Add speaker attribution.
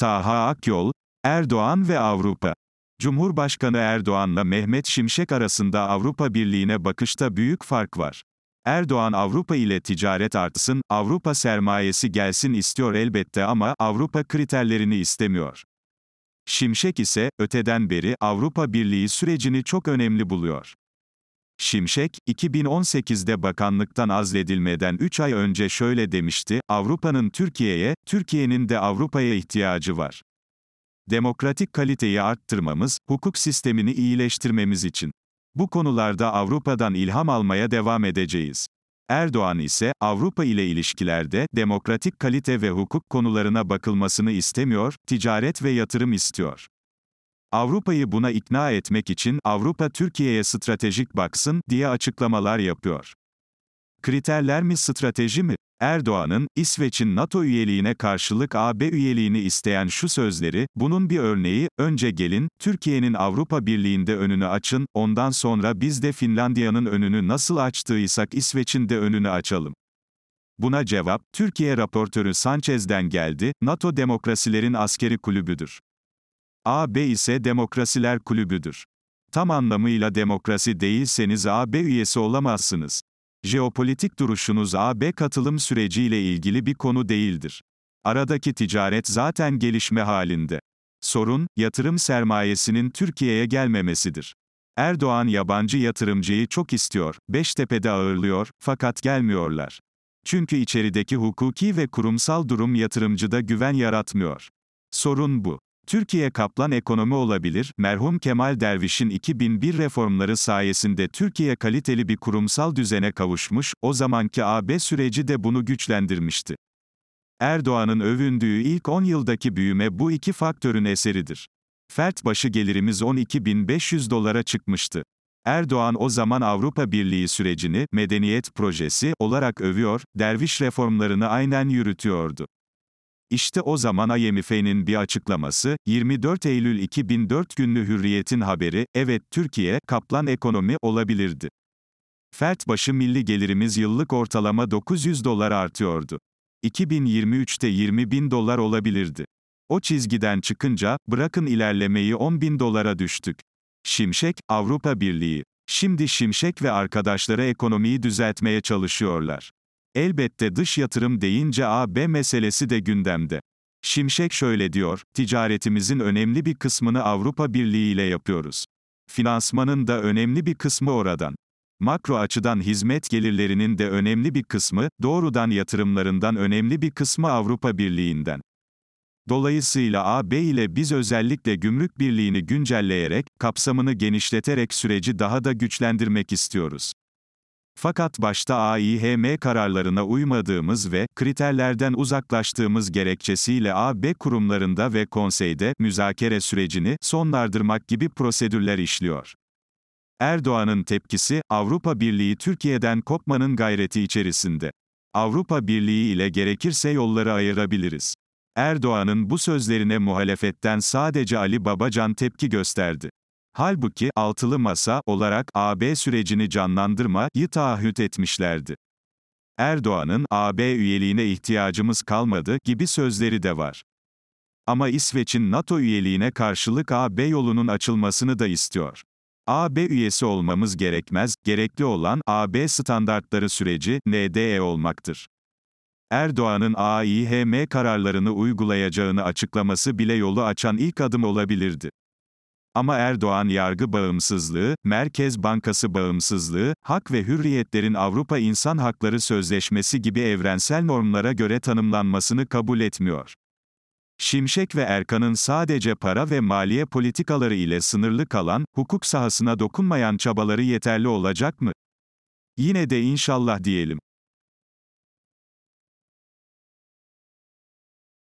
Speaker 1: Taha Akyol, Erdoğan ve Avrupa. Cumhurbaşkanı Erdoğan'la Mehmet Şimşek arasında Avrupa Birliği'ne bakışta büyük fark var. Erdoğan Avrupa ile ticaret artsın, Avrupa sermayesi gelsin istiyor elbette ama Avrupa kriterlerini istemiyor. Şimşek ise öteden beri Avrupa Birliği sürecini çok önemli buluyor. Şimşek, 2018'de bakanlıktan azledilmeden 3 ay önce şöyle demişti, Avrupa'nın Türkiye'ye, Türkiye'nin de Avrupa'ya ihtiyacı var. Demokratik kaliteyi arttırmamız, hukuk sistemini iyileştirmemiz için. Bu konularda Avrupa'dan ilham almaya devam edeceğiz. Erdoğan ise Avrupa ile ilişkilerde demokratik kalite ve hukuk konularına bakılmasını istemiyor, ticaret ve yatırım istiyor. Avrupa'yı buna ikna etmek için Avrupa Türkiye'ye stratejik baksın diye açıklamalar yapıyor. Kriterler mi strateji mi? Erdoğan'ın İsveç'in NATO üyeliğine karşılık AB üyeliğini isteyen şu sözleri, bunun bir örneği, önce gelin, Türkiye'nin Avrupa Birliği'nde önünü açın, ondan sonra biz de Finlandiya'nın önünü nasıl açtıysak İsveç'in de önünü açalım. Buna cevap, Türkiye raportörü Sanchez'den geldi, NATO demokrasilerin askeri kulübüdür. AB ise Demokrasiler Kulübü'dür. Tam anlamıyla demokrasi değilseniz AB üyesi olamazsınız. Jeopolitik duruşunuz AB katılım süreciyle ilgili bir konu değildir. Aradaki ticaret zaten gelişme halinde. Sorun, yatırım sermayesinin Türkiye'ye gelmemesidir. Erdoğan yabancı yatırımcıyı çok istiyor, Beştepe'de ağırlıyor, fakat gelmiyorlar. Çünkü içerideki hukuki ve kurumsal durum yatırımcıda güven yaratmıyor. Sorun bu. Türkiye kaplan ekonomi olabilir. Merhum Kemal Derviş'in 2001 reformları sayesinde Türkiye kaliteli bir kurumsal düzene kavuşmuş, o zamanki AB süreci de bunu güçlendirmişti. Erdoğan'ın övündüğü ilk 10 yıldaki büyüme bu iki faktörün eseridir. Fert başı gelirimiz 12.500 dolara çıkmıştı. Erdoğan o zaman Avrupa Birliği sürecini medeniyet projesi olarak övüyor, derviş reformlarını aynen yürütüyordu. İşte o zaman IMF'nin bir açıklaması, 24 Eylül 2004 günlü Hürriyet'in haberi, evet Türkiye, kaplan ekonomi olabilirdi. Fert başı milli gelirimiz yıllık ortalama 900 dolar artıyordu. 2023'te 20 bin dolar olabilirdi. O çizgiden çıkınca, bırakın ilerlemeyi 10 bin dolara düştük. Şimşek, Avrupa Birliği. Şimdi Şimşek ve arkadaşları ekonomiyi düzeltmeye çalışıyorlar. Elbette dış yatırım deyince AB meselesi de gündemde. Şimşek şöyle diyor, ticaretimizin önemli bir kısmını Avrupa Birliği ile yapıyoruz. Finansmanın da önemli bir kısmı oradan. Makro açıdan hizmet gelirlerinin de önemli bir kısmı, doğrudan yatırımlarından önemli bir kısmı Avrupa Birliği'nden. Dolayısıyla AB ile biz özellikle gümrük birliğini güncelleyerek, kapsamını genişleterek süreci daha da güçlendirmek istiyoruz. Fakat başta AİHM kararlarına uymadığımız ve kriterlerden uzaklaştığımız gerekçesiyle AB kurumlarında ve konseyde müzakere sürecini sonlandırmak gibi prosedürler işliyor. Erdoğan'ın tepkisi, Avrupa Birliği Türkiye'den kopmanın gayreti içerisinde. Avrupa Birliği ile gerekirse yolları ayırabiliriz. Erdoğan'ın bu sözlerine muhalefetten sadece Ali Babacan tepki gösterdi. Halbuki, altılı masa olarak AB sürecini canlandırmayı taahhüt etmişlerdi. Erdoğan'ın AB üyeliğine ihtiyacımız kalmadı gibi sözleri de var. Ama İsveç'in NATO üyeliğine karşılık AB yolunun açılmasını da istiyor. AB üyesi olmamız gerekmez, gerekli olan AB standartları süreci NDE olmaktır. Erdoğan'ın AİHM kararlarını uygulayacağını açıklaması bile yolu açan ilk adım olabilirdi. Ama Erdoğan yargı bağımsızlığı, Merkez Bankası bağımsızlığı, hak ve hürriyetlerin Avrupa İnsan Hakları Sözleşmesi gibi evrensel normlara göre tanımlanmasını kabul etmiyor. Şimşek ve Erkan'ın sadece para ve maliye politikaları ile sınırlı kalan, hukuk sahasına dokunmayan çabaları yeterli olacak mı? Yine de inşallah diyelim.